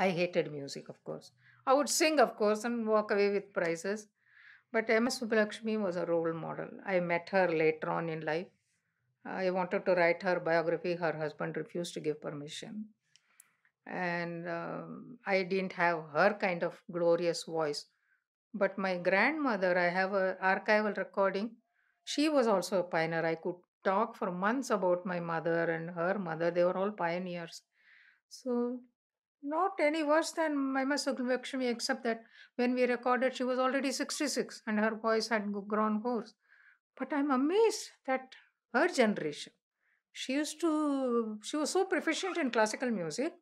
I hated music, of course. I would sing, of course, and walk away with prizes. But M.S. Subbulakshmi was a role model. I met her later on in life. I wanted to write her biography. Her husband refused to give permission. And um, I didn't have her kind of glorious voice. But my grandmother, I have an archival recording. She was also a pioneer. I could talk for months about my mother and her mother. They were all pioneers. So not any worse than Maima Subbulakshmi, except that when we recorded, she was already 66 and her voice had grown hoarse. But I'm amazed that her generation, she used to, she was so proficient in classical music.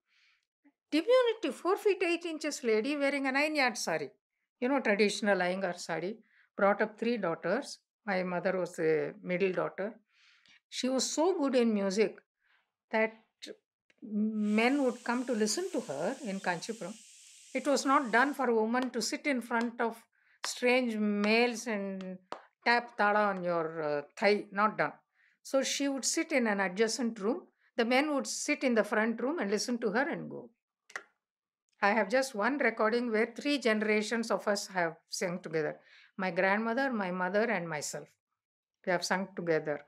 Diminutive, 4 feet 8 inches lady wearing a 9 yard sari, you know, traditional Iyengar sari, brought up three daughters. My mother was the middle daughter. She was so good in music that men would come to listen to her in Kanchipuram, it was not done for a woman to sit in front of strange males and tap tada on your uh, thigh, not done. So she would sit in an adjacent room. The men would sit in the front room and listen to her and go. I have just one recording where three generations of us have sung together my grandmother, my mother, and myself. We have sung together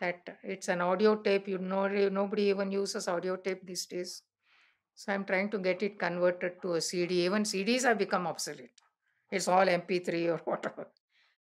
that it's an audio tape. You know, nobody even uses audio tape these days. So I'm trying to get it converted to a CD. Even CDs have become obsolete. It's all MP3 or whatever.